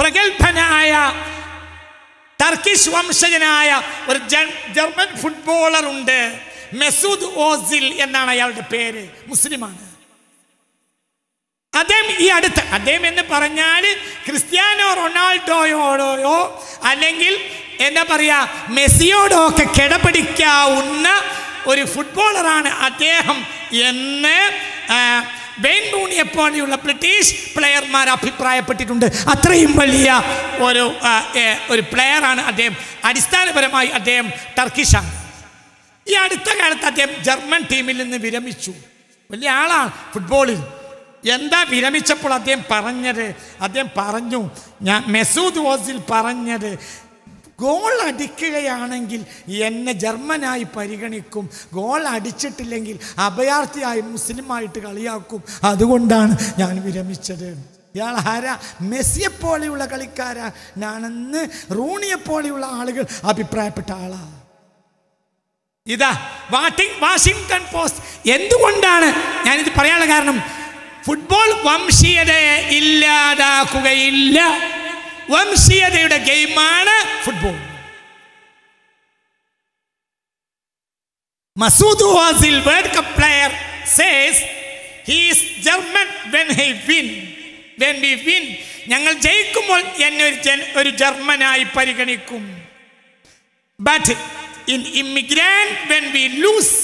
പ്രഗത്ഭനായ ടർക്കിഷ് വംശജനായ ഒരു ജർമ്മൻ ഫുട്ബോളർ ഉണ്ട് മെസൂദ് ഓസിൽ എന്നാണ് അയാളുടെ പേര് മുസ്ലിമാണ് അദ്ദേഹം ഈ അടുത്ത് അദ്ദേഹം എന്ന് പറഞ്ഞാൽ ക്രിസ്ത്യാനോ റൊണാൾഡോയോടോയോ അല്ലെങ്കിൽ എന്താ പറയുക മെസ്സിയോടോ ഒക്കെ കിടപിടിക്കാവുന്ന ഒരു ഫുട്ബോളറാണ് അദ്ദേഹം എന്ന് വെയിൻമൂണിയെ പോലെയുള്ള ബ്രിട്ടീഷ് പ്ലെയർമാർ അഭിപ്രായപ്പെട്ടിട്ടുണ്ട് അത്രയും വലിയ ഒരു ഒരു പ്ലെയറാണ് അദ്ദേഹം അടിസ്ഥാനപരമായി അദ്ദേഹം ടർക്കിഷാണ് ഈ അടുത്ത കാലത്ത് അദ്ദേഹം ജർമ്മൻ ടീമിൽ നിന്ന് വിരമിച്ചു വലിയ ആളാണ് ഫുട്ബോളിൽ എന്താ വിരമിച്ചപ്പോൾ അദ്ദേഹം പറഞ്ഞത് അദ്ദേഹം പറഞ്ഞു ഞാൻ മെസൂദ് ഓസിൽ പറഞ്ഞത് ഗോൾ അടിക്കുകയാണെങ്കിൽ എന്നെ ജർമ്മനായി പരിഗണിക്കും ഗോൾ അടിച്ചിട്ടില്ലെങ്കിൽ അഭയാർത്ഥിയായി മുസ്ലിമായിട്ട് കളിയാക്കും അതുകൊണ്ടാണ് ഞാൻ വിരമിച്ചത് ഇയാൾ ആരാ മെസ്സിയെപ്പോലെയുള്ള കളിക്കാരാ ഞാനെന്ന് റൂണിയെപ്പോലെയുള്ള ആളുകൾ അഭിപ്രായപ്പെട്ട ആളാ ഇതാ വാട്ടിംഗ് വാഷിങ്ടൺ പോസ്റ്റ് എന്തുകൊണ്ടാണ് ഞാനിത് പറയാനുള്ള കാരണം ഫുട്ബോൾ വംശീയതയെ ഇല്ലാതാക്കുകയില്ല വംശീയതയുടെ ഗെയിമാണ് football Mesut was world cup player says he's German when German win when we win ഞങ്ങൾ ജയിക്കുമ്പോൾ എന്നെ ഒരു ഒരു ജർമ്മനായി പരിഗണിക്കും but in immigrant when we lose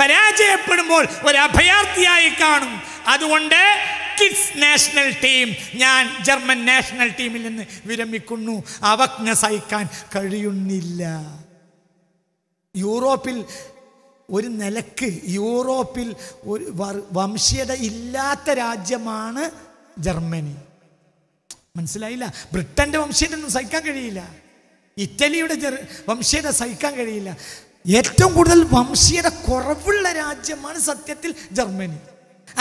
പരാജയപ്പെടുമ്പോൾ ഒരു അഭയാർത്ഥിയായി കാണും അതുകൊണ്ട് കിഡ്സ് നാഷണൽ ടീം ഞാൻ ജർമ്മൻ നാഷണൽ ടീമിൽ നിന്ന് വിരമിക്കുന്നു അവജ്ഞ സഹിക്കാൻ കഴിയുന്നില്ല യൂറോപ്പിൽ ഒരു നിലക്ക് യൂറോപ്പിൽ ഒരു വംശീയത ഇല്ലാത്ത രാജ്യമാണ് ജർമ്മനി മനസ്സിലായില്ല ബ്രിട്ടൻ്റെ ഒന്നും സഹിക്കാൻ കഴിയില്ല ഇറ്റലിയുടെ വംശീയത സഹിക്കാൻ കഴിയില്ല ഏറ്റവും കൂടുതൽ വംശീയത കുറവുള്ള രാജ്യമാണ് സത്യത്തിൽ ജർമ്മനി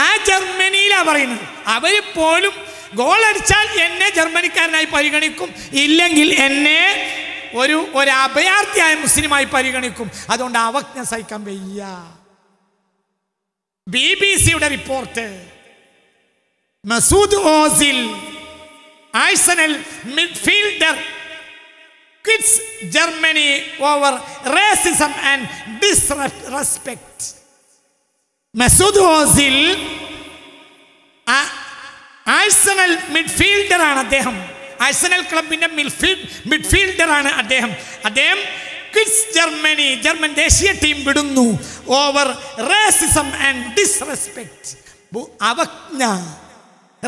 ആ ജർമ്മനിയിലാണ് പറയുന്നത് അവർ പോലും ഗോൾ അടിച്ചാൽ എന്നെ ജർമ്മനിക്കാരനായി പരിഗണിക്കും ഇല്ലെങ്കിൽ എന്നെ ഒരു ഒരു അഭയാർത്ഥിയായ മുസ്ലിമായി പരിഗണിക്കും അതുകൊണ്ട് അവജ്ഞ സഹിക്കാൻ വയ്യ ബി ബി സിയുടെ report Mesut Ozil Arsenal midfielder Germany over racism and disrespect Mesut Ozil Arsenal മിഡ്ഫീൽഡറാണ് അദ്ദേഹം ആഴ്സണൽ ക്ലബിൻ്റെ മിഡ്ഫീൽഡ് മിഡ്ഫീൽഡറാണ് അദ്ദേഹം അദ്ദേഹം ക്വിസ് ജർമ്മനി ജർമ്മൻ ദേശീയ ടീം വിടുന്നു ഓവർ റേസിസം ആൻഡ് ഡിസ്റെസ്പെക്ട് അവജ്ഞ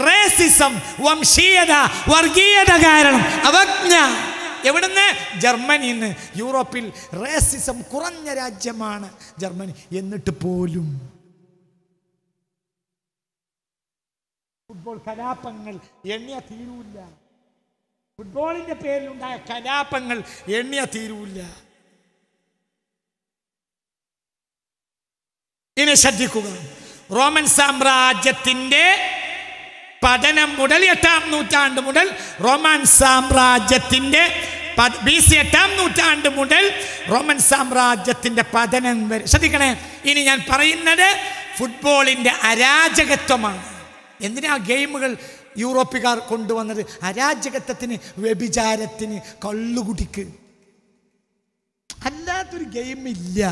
റേസിസം വംശീയത വർഗീയത കാരണം അവജ്ഞ എവിടുന്ന് ജർമ്മനിയിൽ നിന്ന് യൂറോപ്പിൽ റേസിസം കുറഞ്ഞ രാജ്യമാണ് ജർമ്മനി എന്നിട്ട് പോലും ഫുട്ബോൾ കലാപങ്ങൾ എണ്ണിയ തീരൂല്ല ഫുട്ബോളിൻ്റെ പേരിലുണ്ടായ കലാപങ്ങൾ എണ്ണിയ തീരൂല്ല ഇനി ശ്രദ്ധിക്കുക റോമൻ സാമ്രാജ്യത്തിൻ്റെ പതനം മുതൽ എട്ടാം നൂറ്റാണ്ട് മുതൽ റോമൻ സാമ്രാജ്യത്തിൻ്റെ ബി സി എട്ടാം നൂറ്റാണ്ട് മുതൽ റോമൻ സാമ്രാജ്യത്തിൻ്റെ പതനം വരെ ശ്രദ്ധിക്കണേ ഇനി ഞാൻ പറയുന്നത് ഫുട്ബോളിൻ്റെ അരാജകത്വമാണ് എന്തിനാ ഗെയിമുകൾ യൂറോപ്യക്കാർ കൊണ്ടുവന്നത് അരാജകത്വത്തിന് വ്യഭിചാരത്തിന് കള്ളുകുടിക്ക് അല്ലാത്തൊരു ഗെയിം ഇല്ല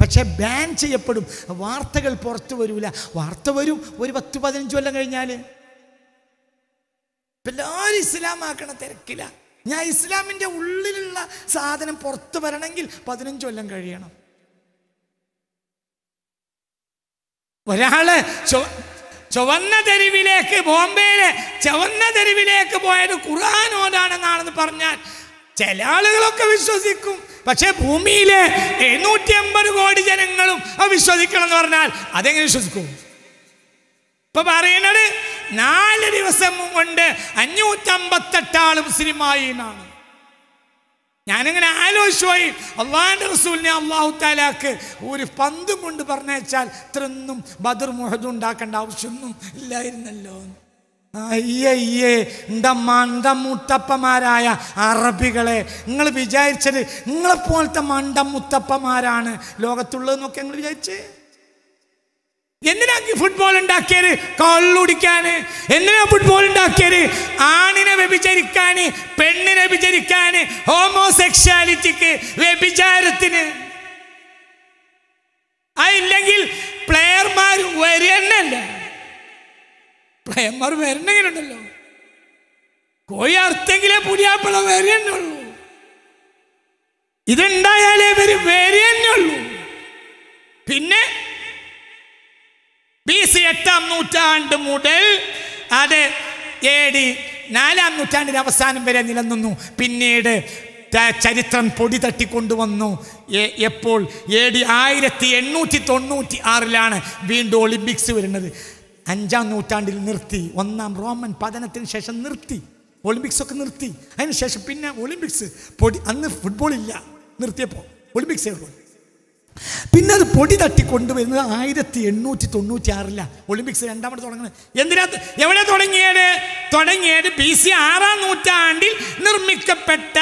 പക്ഷെ ബാൻ ചെയ്യപ്പെടും വാർത്തകൾ പുറത്തു വരൂല വാർത്ത വരും ഒരു പത്ത് പതിനഞ്ച് കൊല്ലം കഴിഞ്ഞാൽ എല്ലാവരും ഇസ്ലാമാക്കണ തിരക്കില്ല ഞാൻ ഇസ്ലാമിൻ്റെ ഉള്ളിലുള്ള സാധനം പുറത്തു വരണമെങ്കിൽ പതിനഞ്ച് കൊല്ലം കഴിയണം ഒരാള് ചുവന്ന തെരുവിലേക്ക് ബോംബെയിലെ ചുവന്ന തെരുവിലേക്ക് പോയത് ഖുർആൻ ഓതാണെന്നാണെന്ന് പറഞ്ഞാൽ ചില ആളുകളൊക്കെ വിശ്വസിക്കും പക്ഷേ ഭൂമിയിലെ എഴുന്നൂറ്റി അമ്പത് കോടി ജനങ്ങളും അത് വിശ്വസിക്കണം എന്ന് പറഞ്ഞാൽ അതെങ്ങനെ വിശ്വസിക്കും ഇപ്പൊ പറയുന്നത് നാല് ദിവസം കൊണ്ട് അഞ്ഞൂറ്റമ്പത്തെട്ടാൾ മുസ്ലിമായി എന്നാണ് ഞാനിങ്ങനെ ആലോചിച്ചു പോയി അള്ളാഹിൻ്റെ റസൂലിനെ അള്ളാഹു താലാക്ക് ഒരു പന്തും കൊണ്ട് പറഞ്ഞാൽ ഇത്രയൊന്നും ബദർ മുഹദും ഉണ്ടാക്കേണ്ട ആവശ്യമൊന്നും ഇല്ലായിരുന്നല്ലോ അയ്യയ്യേ ഇണ്ടമ്മ മുത്തപ്പമാരായ അറബികളെ നിങ്ങൾ വിചാരിച്ചത് നിങ്ങളെപ്പോലത്തെ മണ്ടം മുത്തപ്പമാരാണ് ലോകത്തുള്ളതെന്നൊക്കെ നിങ്ങൾ വിചാരിച്ചേ എന്തിനാക്കി ഫുട്ബോൾ ഉണ്ടാക്കിയത് കള്ളുടിക്കാന് എന്തിനാ ഫുട്ബോൾ ഉണ്ടാക്കിയത് ആണിനെ വ്യഭിചരിക്കാന് പെണ്ണിനെ വ്യഭിചരിക്കാൻ ഹോമോസെക്ഷാലിറ്റിക്ക് വ്യഭിചാരത്തിന് അല്ലെങ്കിൽ പ്ലെയർമാർ വരണല്ല പ്ലെയർമാർ വരണെങ്കിലുണ്ടല്ലോ കോഴി അർത്തെങ്കിലേ പുതിയാപ്പിള വരുന്നുള്ളൂ ഇതുണ്ടായാലേ വരും വരുന്നുള്ളൂ പിന്നെ എട്ടാം നൂറ്റാണ്ട് മുതൽ അത് എ ഡി നാലാം നൂറ്റാണ്ടിൻ്റെ അവസാനം വരെ നിലനിന്നു പിന്നീട് ചരിത്രം പൊടി തട്ടിക്കൊണ്ടുവന്നു എപ്പോൾ ഏ ഡി ആയിരത്തി എണ്ണൂറ്റി തൊണ്ണൂറ്റി ആറിലാണ് വീണ്ടും ഒളിമ്പിക്സ് വരുന്നത് അഞ്ചാം നൂറ്റാണ്ടിൽ നിർത്തി ഒന്നാം റോമൻ പതനത്തിന് ശേഷം നിർത്തി ഒളിമ്പിക്സ് ഒക്കെ നിർത്തി അതിനുശേഷം പിന്നെ ഒളിമ്പിക്സ് പൊടി അന്ന് ഫുട്ബോളില്ല നിർത്തിയപ്പോൾ ഒളിമ്പിക്സ് ഉള്ളൂ പിന്നെ അത് പൊടി തട്ടി കൊണ്ടുവരുന്നത് ആയിരത്തി എണ്ണൂറ്റി തൊണ്ണൂറ്റി ആറിലാണ് ഒളിമ്പിക്സ് രണ്ടാമത് തുടങ്ങുന്നത് എന്തിനാ എവിടെ തുടങ്ങിയത് തുടങ്ങിയത് ബി സി ആറാം നൂറ്റാണ്ടിൽ നിർമ്മിക്കപ്പെട്ട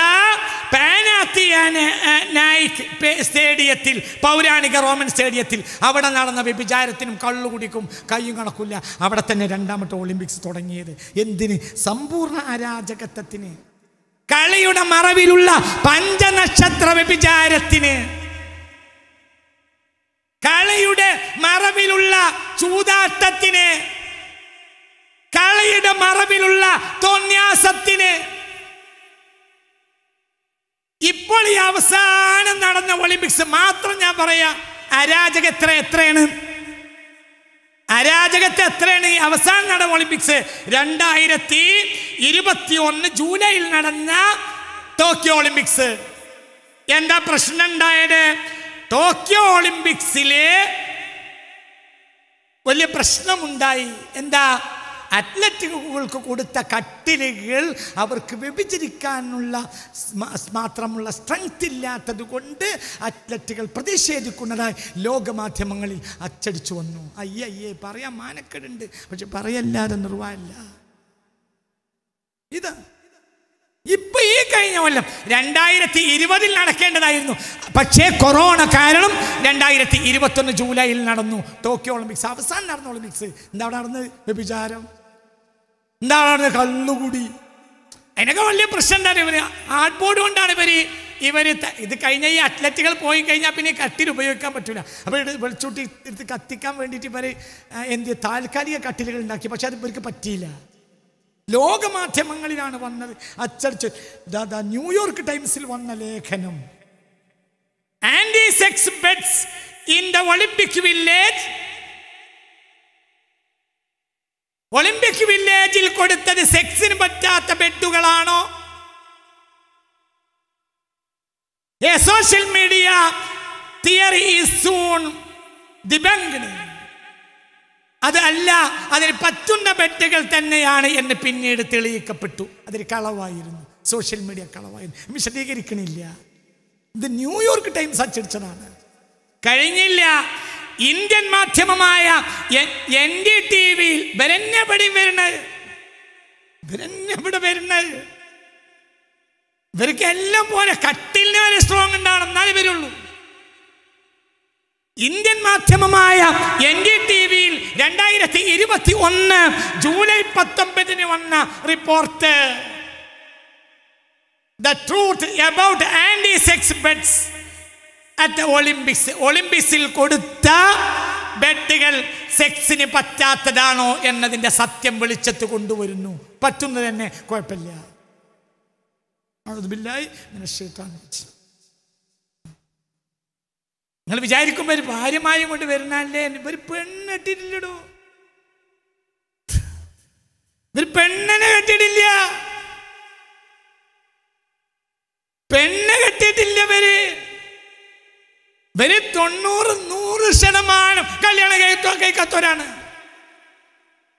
പാനാത്തിയാനായിക് സ്റ്റേഡിയത്തിൽ പൗരാണിക റോമൻ സ്റ്റേഡിയത്തിൽ അവിടെ നടന്ന വ്യഭിചാരത്തിനും കള്ളുകുടിക്കും കയ്യും കണക്കില്ല അവിടെ തന്നെ രണ്ടാമത്തെ ഒളിമ്പിക്സ് തുടങ്ങിയത് എന്തിന് സമ്പൂർണ്ണ അരാജകത്വത്തിന് കളിയുടെ മറവിലുള്ള പഞ്ചനക്ഷത്ര വ്യഭിചാരത്തിന് കളയുടെ മറവിലുള്ള ചൂതാട്ടത്തിന് കളയുടെ മറവിലുള്ള തോന്യാസത്തിന് ഇപ്പോൾ ഈ അവസാനം നടന്ന ഒളിമ്പിക്സ് മാത്രം ഞാൻ പറയാം എത്ര എത്രയാണ് അരാജകത്തെ എത്രയാണ് ഈ അവസാനം നടന്ന ഒളിമ്പിക്സ് രണ്ടായിരത്തി ഇരുപത്തി ഒന്ന് ജൂലൈയിൽ നടന്ന ടോക്കിയോ ഒളിമ്പിക്സ് എന്താ പ്രശ്നം ഉണ്ടായത് ടോക്കിയോ ഒളിമ്പിക്സിലെ വലിയ പ്രശ്നമുണ്ടായി എന്താ അത്ലറ്റുകൾക്ക് കൊടുത്ത കട്ടിലുകൾ അവർക്ക് വിഭജിക്കാനുള്ള മാത്രമുള്ള സ്ട്രെങ്ത് ഇല്ലാത്തത് കൊണ്ട് അത്ലറ്റുകൾ പ്രതിഷേധിക്കുന്നതായി ലോകമാധ്യമങ്ങളിൽ അച്ചടിച്ചു വന്നു അയ്യ അയ്യേ പറയാൻ മാനക്കേടുണ്ട് പക്ഷെ പറയല്ലാതെ നിർവാഹമില്ല ഇതാണ് ഇപ്പൊ ഈ കഴിഞ്ഞ കൊല്ലം രണ്ടായിരത്തി ഇരുപതിൽ നടക്കേണ്ടതായിരുന്നു പക്ഷേ കൊറോണ കാരണം രണ്ടായിരത്തി ഇരുപത്തൊന്ന് ജൂലൈയിൽ നടന്നു ടോക്കിയോ ഒളിമ്പിക്സ് അവസാനം നടന്ന ഒളിമ്പിക്സ് എന്താണ് നടന്നത് വ്യഭിചാരം എന്താണ് നടന്നത് കള്ളുകൂടി അതിനൊക്കെ വലിയ പ്രശ്നം എന്താണ് ഇവര് ഹാർഡ് ബോർഡ് കൊണ്ടാണ് ഇവര് ഇവര് ഇത് കഴിഞ്ഞ ഈ അത്ലറ്റുകൾ പോയി കഴിഞ്ഞാൽ പിന്നെ കട്ടിൽ ഉപയോഗിക്കാൻ പറ്റില്ല അപ്പോൾ വെളിച്ചൂട്ടി എടുത്ത് കത്തിക്കാൻ വേണ്ടിയിട്ട് ഇവർ എന്ത് താൽക്കാലിക കട്ടിലുകൾ ഉണ്ടാക്കി പക്ഷെ അത് ഇവർക്ക് പറ്റിയില്ല ലോകമാധ്യമങ്ങളിലാണ് വന്നത് അച്ചടിച്ച് ദാദാ ന്യൂയോർക്ക് ടൈംസിൽ വന്ന ലേഖനം anti sex beds in the Olympic village Olympic വില്ലേജിൽ കൊടുത്തത് സെക്സിന് പറ്റാത്ത ബെഡുകളാണോ social media theory is soon debunked അതല്ല അതിൽ പറ്റുന്ന ബെറ്റുകൾ തന്നെയാണ് എന്ന് പിന്നീട് തെളിയിക്കപ്പെട്ടു അതൊരു കളവായിരുന്നു സോഷ്യൽ മീഡിയ കളവായിരുന്നു വിശദീകരിക്കണില്ല ഇത് ന്യൂയോർക്ക് ടൈംസ് അച്ചടിച്ചതാണ് കഴിഞ്ഞില്ല ഇന്ത്യൻ മാധ്യമമായ എൻ ഡി ടി വിയിൽ വരുന്നത് വരഞ്ഞപടി വരുന്നത് ഇവർക്ക് എല്ലാം പോലെ കട്ട് ഇന്ത്യൻ മാധ്യമമായ എൻ ഡി ടി വിയിൽ രണ്ടായിരത്തി ഇരുപത്തി ഒന്ന് ജൂലൈ പത്തൊമ്പതിന് വന്ന report the truth about anti sex beds at Olympics ഒളിമ്പിക്സിൽ കൊടുത്ത ബെഡുകൾ സെക്സിന് പറ്റാത്തതാണോ എന്നതിൻ്റെ സത്യം വെളിച്ചത്ത് കൊണ്ടുവരുന്നു പറ്റുന്നത് തന്നെ കുഴപ്പമില്ല അത് ബില്ലായി മിനിസ്റ്റർ നിങ്ങൾ വിചാരിക്കുമ്പോൾ ഒരു ഭാര്യമായി കൊണ്ട് വരുന്നാലേ ഒരു പെണ്ണെട്ടിട്ടില്ലടോ ഒരു പെണ്ണനെ കെട്ടിട്ടില്ല പെണ്ണ് കെട്ടിയിട്ടില്ല വര് ഇവര് തൊണ്ണൂറ് നൂറ് ശതമാനം കല്യാണം കഴിക്കാത്തൊരാണ്